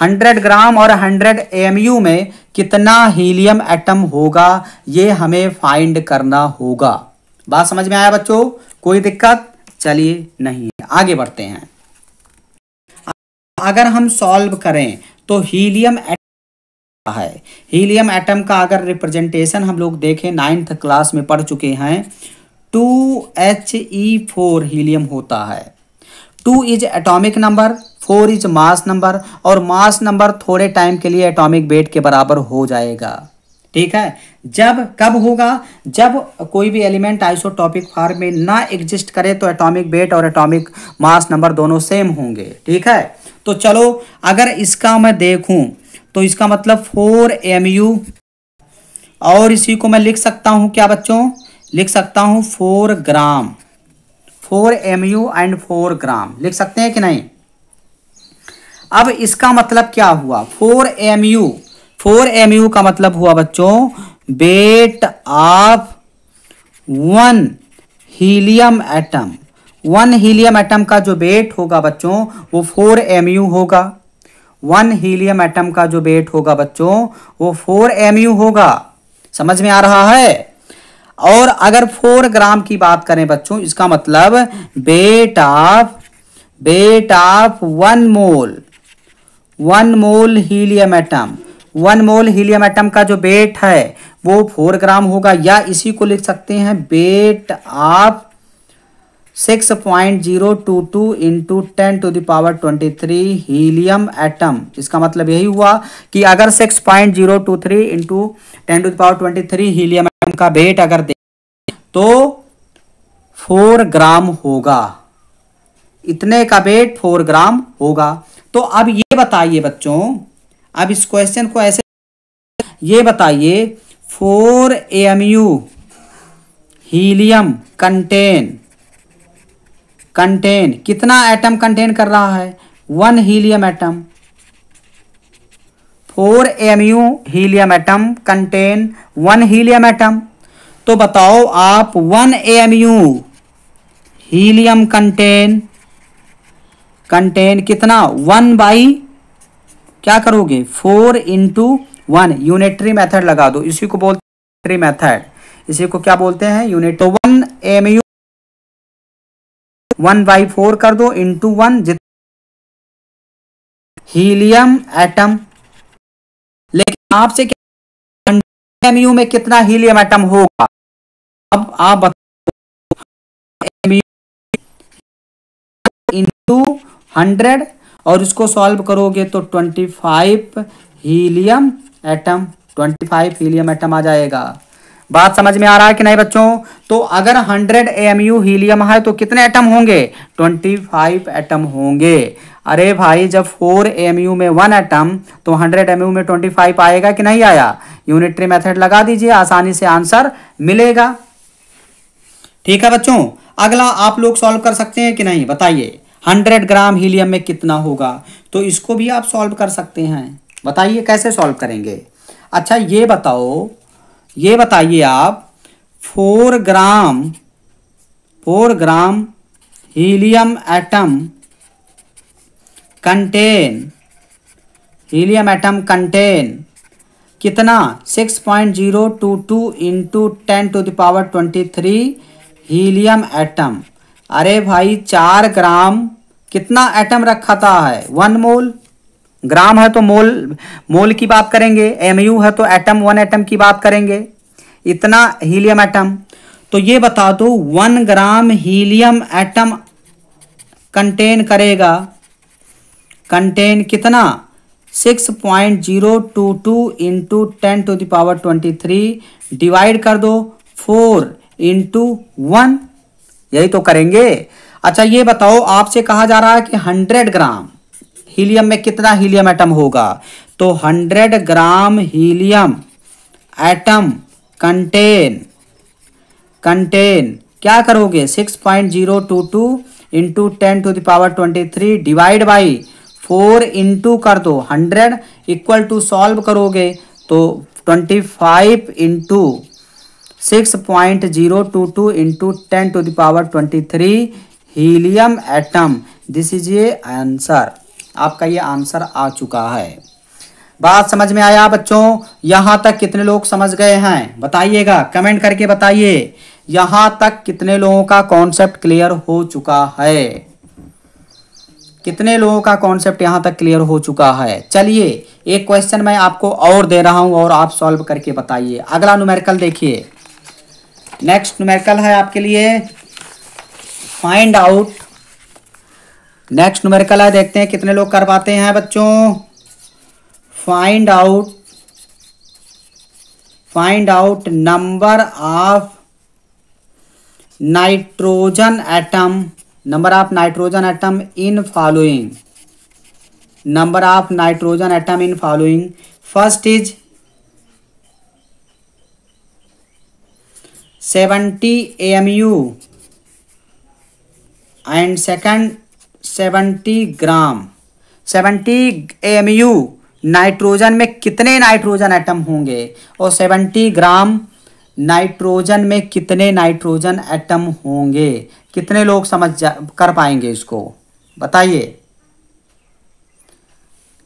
100 gram और 100 M में कितना helium atom होगा ये हमें find करना होगा बात समझ में आया बच्चों कोई दिक्कत चलिए नहीं आगे बढ़ते हैं अगर हम सॉल्व करें तो हीलियम है हीलियम एटम का अगर रिप्रेजेंटेशन हम लोग देखें नाइन्थ क्लास में पढ़ चुके हैं two H E four helium होता है two is atomic number four is mass number और मास नंबर थोड़े टाइम के लिए एटॉमिक वेट के बराबर हो जाएगा ठीक है जब कब होगा जब कोई भी एलिमेंट आइसोटॉपिक फॉर्म में ना एग्जिस्ट करे तो एटॉमिक वेट और एटॉमिक मास नंबर दोनों सेम होंगे ठीक है तो चलो अगर इसका मैं देखूं तो इसका मतलब फोर एम यू और इसी को मैं लिख सकता हूं क्या बच्चों लिख सकता हूं four gram four M U and four gram लिख सकते हैं कि नहीं अब इसका मतलब क्या हुआ four M U four M U का मतलब हुआ बच्चों weight of one helium atom one helium atom का जो वेट होगा बच्चों वो फोर एम यू होगा वन हीलियम एटम का जो वेट होगा बच्चों वो फोर एम यू होगा समझ में आ रहा है और अगर फोर ग्राम की बात करें बच्चों इसका मतलब weight of weight of one mole one mole helium atom one mole helium atom का जो बेट है वो फोर ग्राम होगा या इसी को लिख सकते हैं weight of six point zero two two into ten to the power twenty three helium atom इसका मतलब यही हुआ कि अगर six point zero two three into ten to the power twenty three helium atom का बेट अगर दे तो फोर ग्राम होगा इतने का बेट फोर ग्राम होगा तो अब ये बताइए बच्चों अब इस क्वेश्चन को ऐसे ये बताइए four M U helium contain contain कितना एटम कंटेन कर रहा है one helium atom four M U helium atom contain one helium atom तो बताओ आप one M U helium contain contain कितना वन बाई क्या करोगे four into one unitary method लगा दो इसी को बोलते यूनिटरी मेथड इसी को क्या बोलते हैं यूनिट तो one M U one by four कर दो इंटू वन हीलियम एटम लेकिन आपसे एम यू में कितना हीलियम एटम होगा अब आप बताओ इंटू हंड्रेड और इसको सॉल्व करोगे तो twenty five helium atom twenty five helium atom आ जाएगा बात समझ में आ रहा है कि नहीं बच्चों तो अगर 100 AMU हीलियम है तो कितने एटम होंगे 25 एटम होंगे अरे भाई जब 4 AMU में वन एटम तो 100 AMU में 25 आएगा कि नहीं आया यूनिटरी मेथड लगा दीजिए आसानी से आंसर मिलेगा ठीक है बच्चों अगला आप लोग सॉल्व कर सकते हैं कि नहीं बताइए हंड्रेड ग्राम हीलियम में कितना होगा तो इसको भी आप सॉल्व कर सकते हैं बताइए कैसे सॉल्व करेंगे अच्छा ये बताओ ये बताइए आप four gram four gram helium atom contain helium atom contain कितना six point zero two two into ten to the power twenty three helium atom अरे भाई चार ग्राम कितना एटम रखाता है वन मोल ग्राम है तो मोल मोल की बात करेंगे एमयू है तो एटम वन एटम की बात करेंगे इतना हीलियम एटम तो ये बता दो one gram helium atom contain करेगा कंटेन कितना six point zero two two into ten to the power twenty three divide कर दो फोर इंटू वन यही तो करेंगे अच्छा ये बताओ आपसे कहा जा रहा है कि हंड्रेड ग्राम हीलियम में कितना हीलियम एटम होगा तो hundred gram helium atom contain contain क्या करोगे six point zero two two into ten to the power twenty three divide by four into कर दो हंड्रेड इक्वल टू सॉल्व करोगे तो twenty five into six point zero two two into ten to the power twenty three helium atom this is ये answer आपका ये answer आ चुका है बात समझ में आया बच्चों यहाँ तक कितने लोग समझ गए हैं बताइएगा कमेंट करके बताइए यहाँ तक कितने लोगों का कॉन्सेप्ट क्लियर हो चुका है कितने लोगों का कॉन्सेप्ट यहाँ तक क्लियर हो चुका है चलिए एक क्वेश्चन मैं आपको और दे रहा हूँ और आप सॉल्व करके बताइए अगला न्यूमेरिकल देखिए नेक्स्ट न्यूमेरिकल है आपके लिए फाइंड आउट नेक्स्ट न्यूमेरिकल है देखते हैं कितने लोग कर पाते हैं बच्चों find out find out number of nitrogen atom number of nitrogen atom in following number of nitrogen atom in following first is seventy M U and second 70 gram 70 MU nitrogen में कितने नाइट्रोजन एटम होंगे और 70 ग्राम nitrogen में कितने nitrogen atom होंगे कितने लोग समझ जा कर पाएंगे इसको बताइए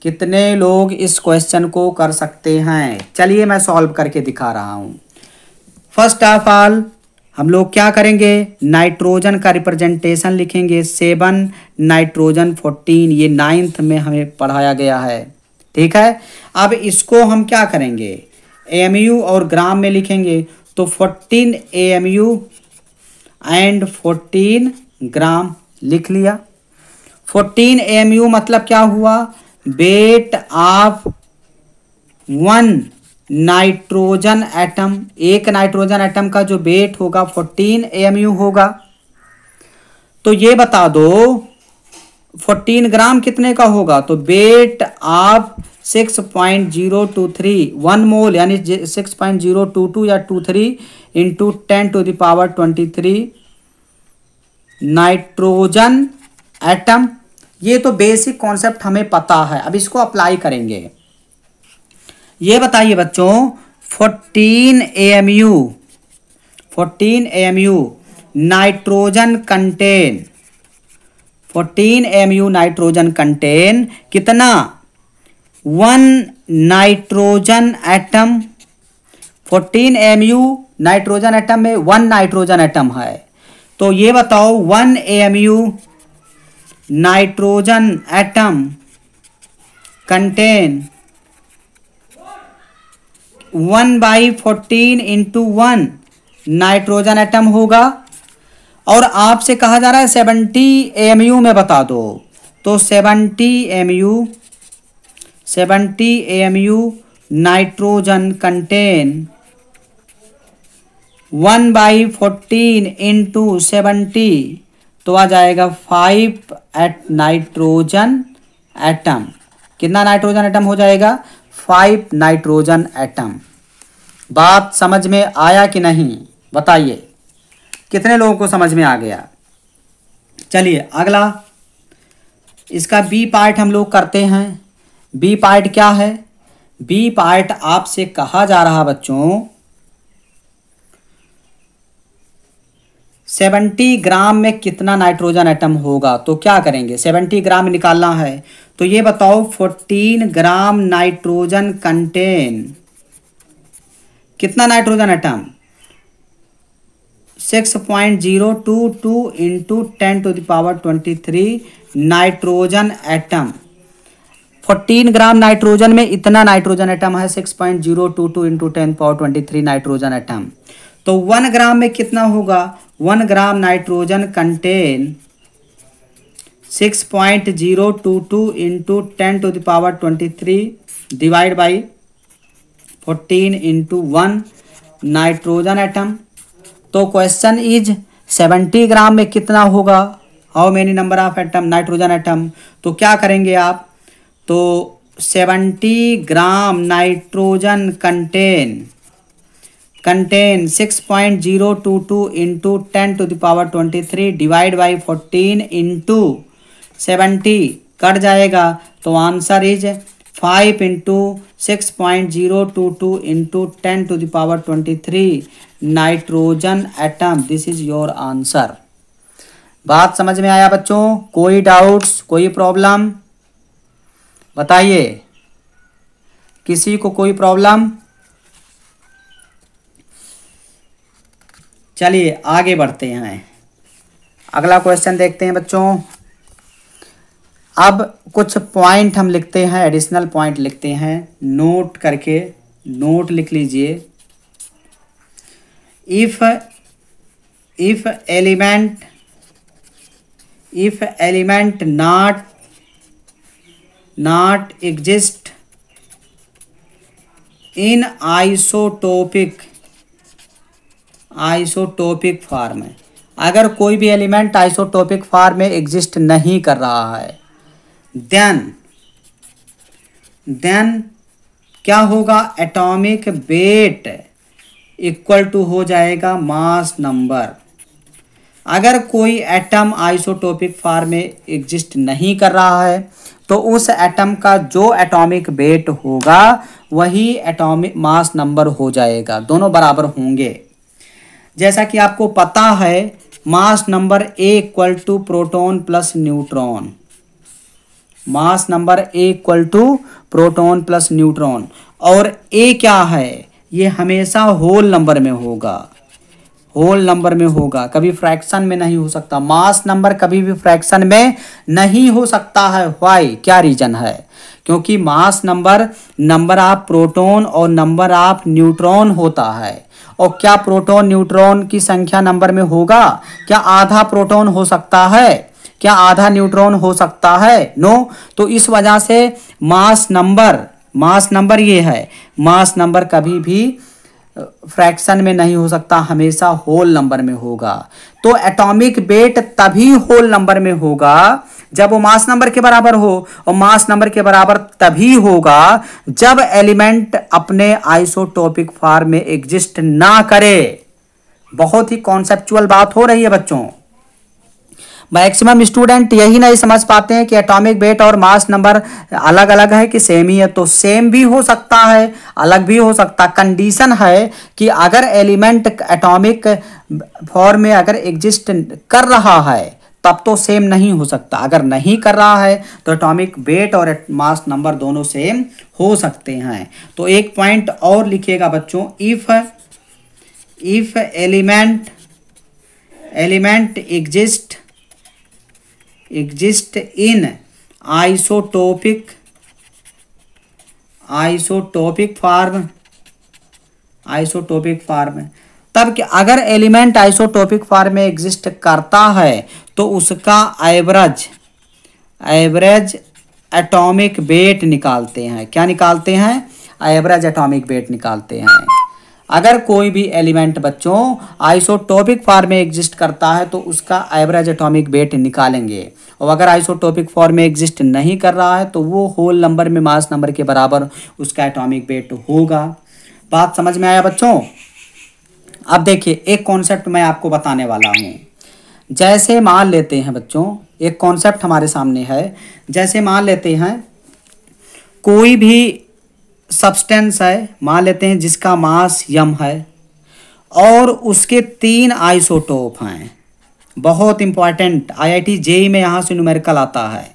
कितने लोग इस क्वेश्चन को कर सकते हैं चलिए मैं सॉल्व करके दिखा रहा हूँ फर्स्ट ऑफ ऑल हम लोग क्या करेंगे नाइट्रोजन का रिप्रेजेंटेशन लिखेंगे सेवन नाइट्रोजन फोर्टीन ये नाइन्थ में हमें पढ़ाया गया है ठीक है अब इसको हम क्या करेंगे एम यू और ग्राम में लिखेंगे तो fourteen A M U and fourteen gram लिख लिया फोर्टीन एम यू मतलब क्या हुआ weight of one nitrogen atom एक नाइट्रोजन एटम का जो वेट होगा फोर्टीन एम होगा तो ये बता दो फोर्टीन ग्राम कितने का होगा तो वेट आप six point zero two three one mole यानी six point zero two two या two three into ten to the power twenty three nitrogen atom ये तो बेसिक कॉन्सेप्ट हमें पता है अब इसको अप्लाई करेंगे ये बताइए बच्चों fourteen A M U fourteen A M U nitrogen contain fourteen M U nitrogen contain कितना one nitrogen atom fourteen M U nitrogen atom में वन नाइट्रोजन एटम है तो ये बताओ one M U nitrogen atom contain one by fourteen into one nitrogen atom होगा और आपसे कहा जा रहा है सेवनटी एम यू में बता दो तो seventy M U seventy M U nitrogen contain one by fourteen into seventy तो आ जाएगा फाइव एट नाइट्रोजन एटम कितना नाइट्रोजन एटम हो जाएगा फाइव नाइट्रोजन एटम बात समझ में आया कि नहीं बताइए कितने लोगों को समझ में आ गया चलिए अगला इसका बी पार्ट हम लोग करते हैं बी पार्ट क्या है बी पार्ट आपसे कहा जा रहा बच्चों सेवेंटी ग्राम में कितना नाइट्रोजन एटम होगा तो क्या करेंगे सेवेंटी ग्राम निकालना है तो ये बताओ 14 ग्राम नाइट्रोजन कंटेन कितना nitrogen atom 6.022 into ten to the power twenty three nitrogen atom 14 gram nitrogen में इतना नाइट्रोजन एटम है 6.022 point zero two two into ten power twenty three nitrogen atom तो 1 ग्राम में कितना होगा 1 gram nitrogen contain six point zero two two into ten to the power twenty three divide by fourteen into one nitrogen atom तो question is seventy gram में कितना होगा how many number of atom nitrogen atom तो क्या करेंगे आप तो seventy gram nitrogen contain contain six point zero two two into ten to the power twenty three divide by fourteen into seventy cut जाएगा तो answer is five into six point zero two two into ten to the power twenty three nitrogen atom this is your answer बात समझ में आया बच्चों कोई doubts कोई problem बताइए किसी को कोई प्रॉब्लम चलिए आगे बढ़ते हैं अगला क्वेश्चन देखते हैं बच्चों अब कुछ पॉइंट हम लिखते हैं एडिशनल पॉइंट लिखते हैं नोट करके नोट लिख लीजिए if if element if element not not exist in isotopic isotopic form अगर कोई भी एलिमेंट आइसोटोपिक फॉर्म में एग्जिस्ट नहीं कर रहा है देन देन क्या होगा एटॉमिक वेट इक्वल टू हो जाएगा मास नंबर अगर कोई एटम आइसोटोपिक फॉर्म में एग्जिस्ट नहीं कर रहा है तो उस एटम का जो एटॉमिक वेट होगा वही एटॉमिक मास नंबर हो जाएगा दोनों बराबर होंगे जैसा कि आपको पता है mass number A equal to proton plus neutron mass number A equal to proton plus neutron और ए क्या है ये हमेशा होल नंबर में होगा होल नंबर में होगा कभी फ्रैक्शन में नहीं हो सकता मास नंबर कभी भी फ्रैक्शन में नहीं हो सकता है वाई क्या रीजन है क्योंकि mass number number of proton और नंबर ऑफ न्यूट्रॉन होता है और क्या प्रोटोन न्यूट्रॉन की संख्या नंबर में होगा क्या आधा प्रोटोन हो सकता है क्या आधा न्यूट्रॉन हो सकता है नो तो इस वजह से मास नंबर मास नंबर ये है मास नंबर कभी भी फ्रैक्शन में नहीं हो सकता हमेशा होल नंबर में होगा तो एटॉमिक वेट तभी होल नंबर में होगा जब वो मास नंबर के बराबर हो और मास नंबर के बराबर तभी होगा जब एलिमेंट अपने आइसोटोपिक फॉर्म में एग्जिस्ट ना करे बहुत ही कॉन्सेप्चुअल बात हो रही है बच्चों मैक्सिमम स्टूडेंट यही नहीं समझ पाते हैं कि एटॉमिक वेट और मास नंबर अलग अलग है कि सेम ही है तो सेम भी हो सकता है अलग भी हो सकता कंडीशन है कि अगर एलिमेंट एटॉमिक फॉर्म में अगर एग्जिस्ट कर रहा है तब तो सेम नहीं हो सकता अगर नहीं कर रहा है तो एटॉमिक वेट और मास नंबर दोनों सेम हो सकते हैं तो एक पॉइंट और लिखिएगा बच्चों if if element element exist exist in isotopic isotopic form isotopic form तब कि अगर एलिमेंट आइसोटोपिक फार्म में एग्जिस्ट करता है तो उसका एवरेज एवरेज एटॉमिक वेट निकालते हैं क्या निकालते हैं एवरेज एटॉमिक वेट निकालते हैं अगर कोई भी एलिमेंट बच्चों आइसोटोपिक फॉर्म में एग्जिस्ट करता है तो उसका एवरेज एटॉमिक वेट निकालेंगे और अगर आइसोटोपिक फॉर्म में एग्जिस्ट नहीं कर रहा है तो वो होल नंबर में मास नंबर के बराबर उसका एटॉमिक वेट होगा बात समझ में आया बच्चों अब देखिए एक कॉन्सेप्ट मैं आपको बताने वाला हूँ जैसे मान लेते हैं बच्चों एक कॉन्सेप्ट हमारे सामने है जैसे मान लेते हैं कोई भी सब्सटेंस है मान लेते हैं जिसका मास यम है और उसके तीन आइसोटोप हैं बहुत आई आईआईटी जेई में यहाँ से न्यूमेरिकल आता है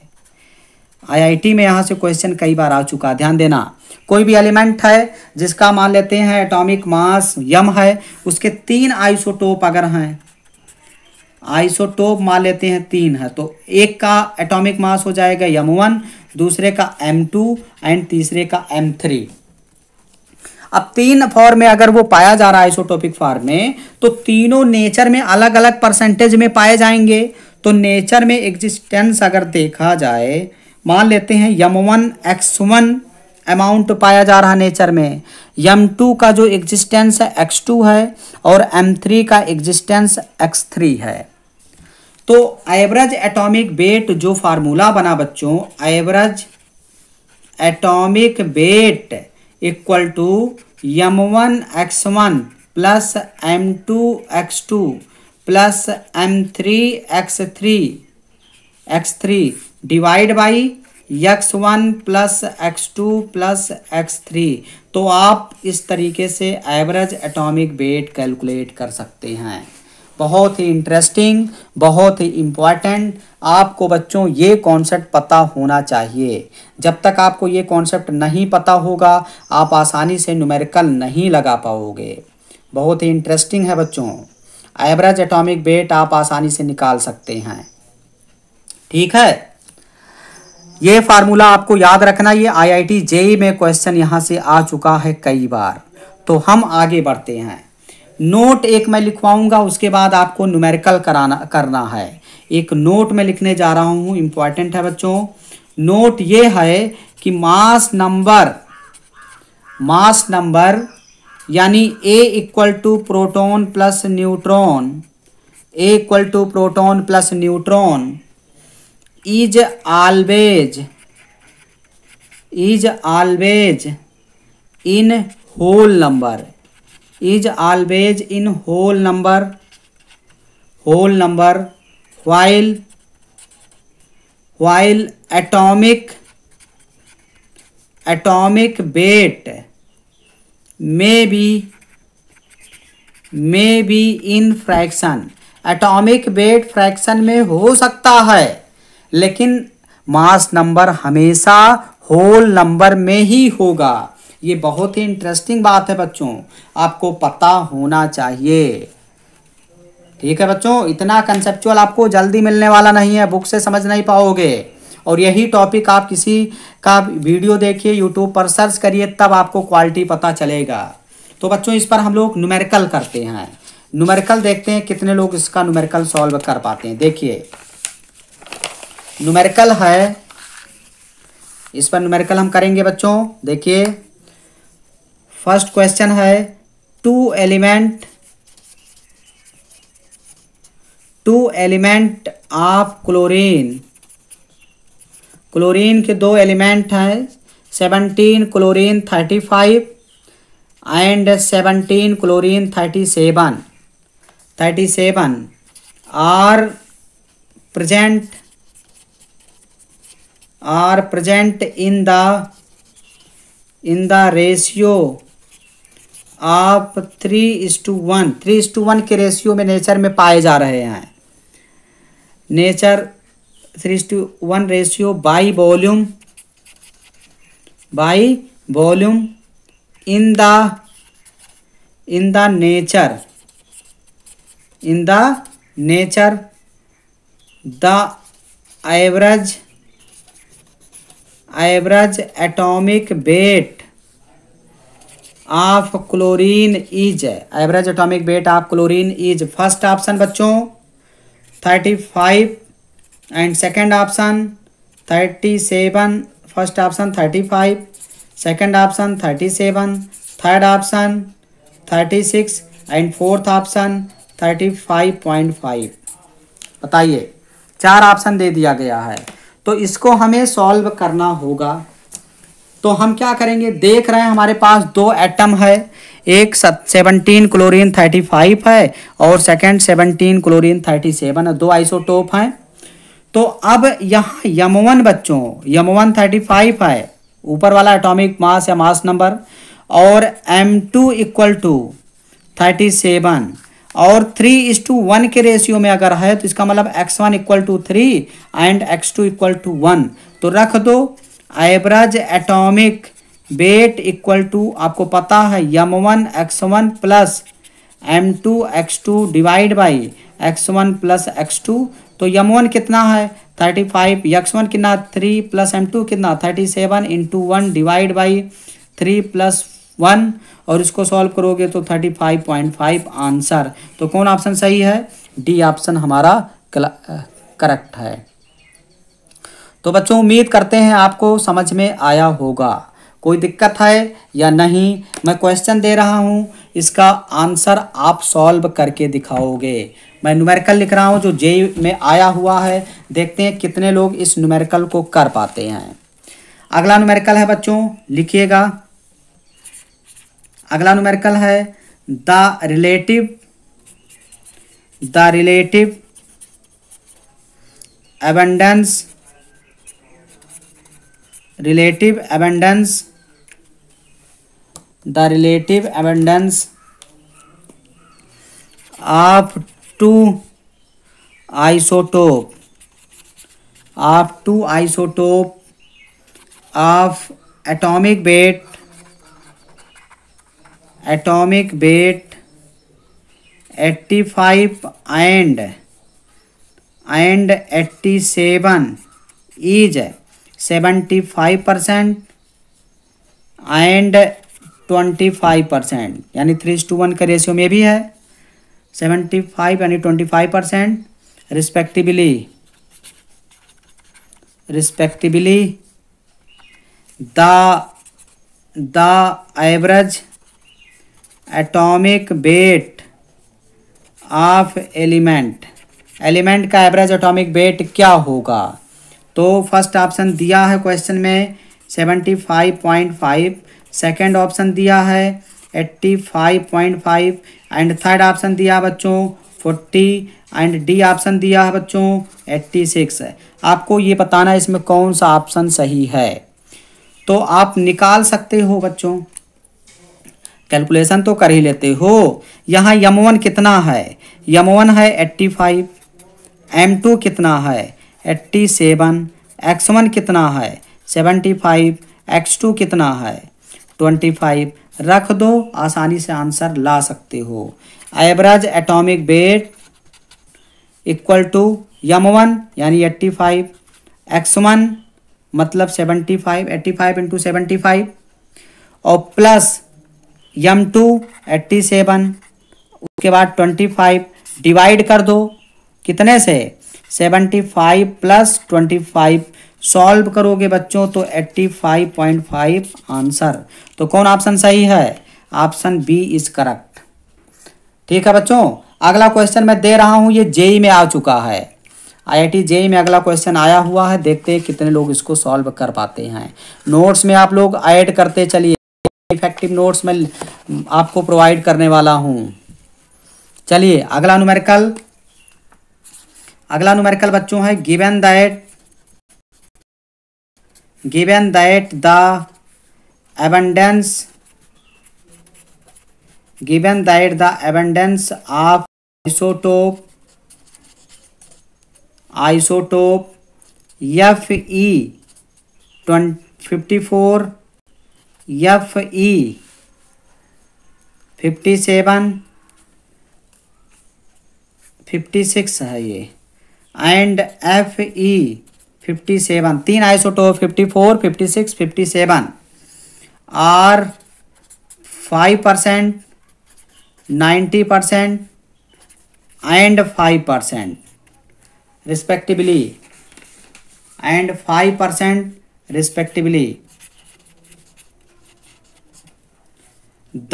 आईआईटी में यहाँ से क्वेश्चन कई बार आ चुका ध्यान देना कोई भी एलिमेंट है जिसका मान लेते हैं एटॉमिक मास यम है उसके तीन आइसोटोप अगर हैं आइसोटोप मान लेते हैं तीन है तो एक का एटॉमिक मास हो जाएगा यम वन दूसरे का एम टू एंड तीसरे का एम थ्री अब तीन फॉर्म में अगर वो पाया जा रहा है आइसोटोपिक फॉर्म में तो तीनों नेचर में अलग अलग परसेंटेज में पाए जाएंगे तो नेचर में एग्जिस्टेंस अगर देखा जाए मान लेते हैं M one X one amount पाया जा रहा नेचर में यम टू का जो एग्जिस्टेंस है एक्स टू है और एम थ्री का एग्जिस्टेंस एक्स थ्री है तो एवरेज एटॉमिक वेट जो फार्मूला बना बच्चों average atomic weight equal to M one X one plus M two X two plus M three X three X three divide by X one plus X two plus X three तो आप इस तरीके से average atomic weight calculate कर सकते हैं बहुत ही interesting बहुत ही इम्पॉर्टेंट आपको बच्चों ये कॉन्सेप्ट पता होना चाहिए जब तक आपको ये कॉन्सेप्ट नहीं पता होगा आप आसानी से न्यूमेरिकल नहीं लगा पाओगे बहुत ही इंटरेस्टिंग है बच्चों एवरेज एटॉमिक वेट आप आसानी से निकाल सकते हैं ठीक है ये फार्मूला आपको याद रखना ये आईआईटी जेई e में क्वेश्चन यहाँ से आ चुका है कई बार तो हम आगे बढ़ते हैं नोट एक मैं लिखवाऊंगा उसके बाद आपको न्यूमेरिकल कराना करना है एक नोट मैं लिखने जा रहा हूं इंपॉर्टेंट है बच्चों नोट ये है कि मास नंबर मास नंबर यानी A equal to proton plus neutron A equal to proton plus neutron is always is always in whole number is always in whole number whole number while while atomic atomic weight may be may be in fraction atomic weight fraction में हो सकता है लेकिन mass number हमेशा whole number में ही होगा ये बहुत ही इंटरेस्टिंग बात है बच्चों आपको पता होना चाहिए ठीक है बच्चों इतना कंसेप्चुअल आपको जल्दी मिलने वाला नहीं है बुक से समझ नहीं पाओगे और यही टॉपिक आप किसी का वीडियो देखिए यूट्यूब पर सर्च करिए तब आपको क्वालिटी पता चलेगा तो बच्चों इस पर हम लोग न्यूमेरिकल करते हैं न्यूमेरिकल देखते हैं कितने लोग इसका न्यूमेरिकल सॉल्व कर पाते हैं देखिए न्यूमेरिकल है इस पर न्यूमेरिकल हम करेंगे बच्चों देखिए फर्स्ट क्वेश्चन है two element two element of chlorine chlorine के दो एलिमेंट हैं seventeen chlorine thirty five and seventeen chlorine thirty seven thirty seven are present are present in the in the ratio आप three is to one three is to one के ratio में nature में पाए जा रहे हैं nature three is to one ratio by volume by volume in the in the nature in the nature the average average atomic weight of chlorine is average atomic weight of chlorine is first option बच्चों thirty five and second option thirty seven first option thirty five second option thirty seven third option thirty six and fourth option thirty five point five बताइए चार option दे दिया गया है तो इसको हमें solve करना होगा तो हम क्या करेंगे देख रहे हैं हमारे पास दो एटम है एक सेवनटीन क्लोरीन थर्टी फाइव है और second seventeen chlorine thirty seven है दो आइसोटोप हैं तो अब यहाँ यमवन बच्चों यमवन थर्टी फाइव है ऊपर वाला एटॉमिक मास या मास नंबर और M two equal to thirty seven और थ्री इज टू वन के रेशियो में अगर है तो इसका मतलब X one equal to three and X two equal to one तो रख दो average atomic weight equal to आपको पता है M one X one plus M two X two divide by X one plus X two तो M one कितना है thirty five X one कितना थ्री प्लस एम टू कितना thirty seven into one divide by three plus one और इसको solve करोगे तो thirty five point five answer तो कौन ऑप्शन सही है डी ऑप्शन हमारा करेक्ट है तो बच्चों उम्मीद करते हैं आपको समझ में आया होगा कोई दिक्कत है या नहीं मैं क्वेश्चन दे रहा हूँ इसका आंसर आप सॉल्व करके दिखाओगे मैं न्यूमेरिकल लिख रहा हूँ जो जे में आया हुआ है देखते हैं कितने लोग इस न्यूमेरिकल को कर पाते हैं अगला न्यूमेरिकल है बच्चों लिखिएगा अगला न्यूमेरिकल है the relative the relative abundance relative abundance the relative abundance of two isotope of two isotope of atomic weight atomic weight eighty five and and eighty seven is seventy five percent and twenty five percent यानी three to one का ratio में भी है seventy five यानी twenty five percent respectively respectively the the average atomic weight of element element का average atomic weight क्या होगा तो फर्स्ट ऑप्शन दिया है क्वेश्चन में seventy five point five second option दिया है eighty five point five and third option दिया है बच्चों फोर्टी एंड डी ऑप्शन दिया है बच्चों एट्टी सिक्स आपको ये बताना है इसमें कौन सा ऑप्शन सही है तो आप निकाल सकते हो बच्चों कैलकुलेशन तो कर ही लेते हो यहाँ यमोवन कितना है यमोवन है एट्टी फाइव एम टू कितना है एट्टी सेवन एक्स वन कितना है सेवेंटी फाइव एक्स टू कितना है ट्वेंटी फाइव रख दो आसानी से आंसर ला सकते हो average atomic weight equal to M one यानी एट्टी फाइव एक्स वन मतलब seventy five eighty five into seventy five और plus M two eighty seven उसके बाद ट्वेंटी फाइव डिवाइड कर दो कितने से seventy five plus twenty five solve करोगे बच्चों तो eighty five point five answer तो कौन ऑप्शन सही है ऑप्शन बी इज करेक्ट ठीक है बच्चों अगला क्वेश्चन मैं दे रहा हूँ ये जेई में आ चुका है आईआईटी जेई में अगला क्वेश्चन आया हुआ है देखते हैं कितने लोग इसको सॉल्व कर पाते हैं नोट्स में आप लोग ऐड करते चलिए इफेक्टिव नोट्स में आपको प्रोवाइड करने वाला हूँ चलिए अगला न्यूमेरिकल अगला न्यूमेरिकल बच्चों है given that given that the abundance given that the abundance of isotope isotope F E fifty four F E fifty seven fifty six है ये and F E fifty seven तीन isotope fifty four fifty six fifty seven are five percent ninety percent and five percent respectively and five percent respectively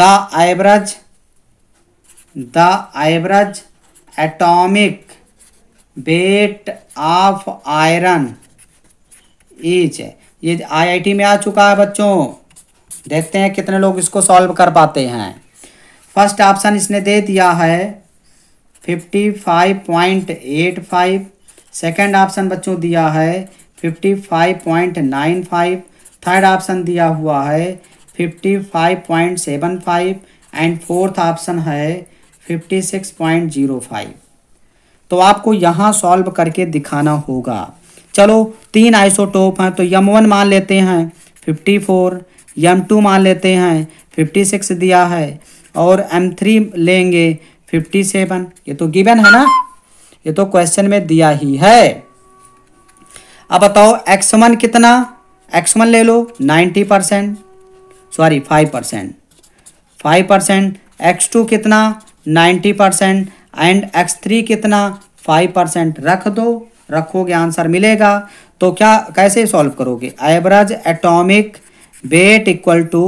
the average the average atomic weight of iron is ये IIT में आ चुका है बच्चों देखते हैं कितने लोग इसको सॉल्व कर पाते हैं फर्स्ट ऑप्शन इसने दे दिया है fifty five point eight five second option बच्चों दिया है fifty five point nine five third option दिया हुआ है fifty five point seven five and fourth option है fifty six point zero five तो आपको यहाँ सॉल्व करके दिखाना होगा चलो तीन आइसोटोप हैं तो यम वन मान लेते हैं फिफ्टी फोर यम टू मान लेते हैं फिफ्टी सिक्स दिया है और एम थ्री लेंगे फिफ्टी सेवन ये तो गिवन है ना ये तो क्वेश्चन में दिया ही है अब बताओ एक्स वन कितना एक्स वन ले लो ninety percent sorry five percent five percent X two कितना ninety percent and X three कितना फाइव परसेंट रख दो रखोगे आंसर मिलेगा तो क्या कैसे सॉल्व करोगे average atomic weight equal to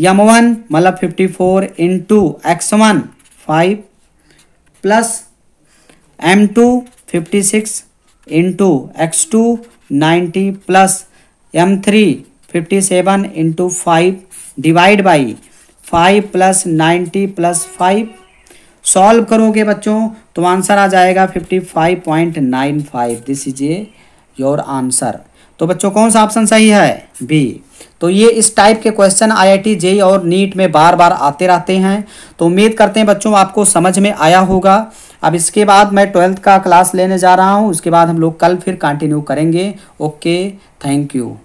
M one मतलब fifty four into X one five plus M two fifty six into X two ninety plus M three fifty seven into five divide by five plus ninety plus five solve करोगे बच्चों तो answer आ जाएगा fifty five point nine five this is a your answer तो बच्चों कौन सा option सही है बी तो ये इस टाइप के क्वेश्चन आईआईटी जे और नीट में बार बार आते रहते हैं तो उम्मीद करते हैं बच्चों आपको समझ में आया होगा अब इसके बाद मैं ट्वेल्थ का क्लास लेने जा रहा हूँ उसके बाद हम लोग कल फिर कंटिन्यू करेंगे ओके थैंक यू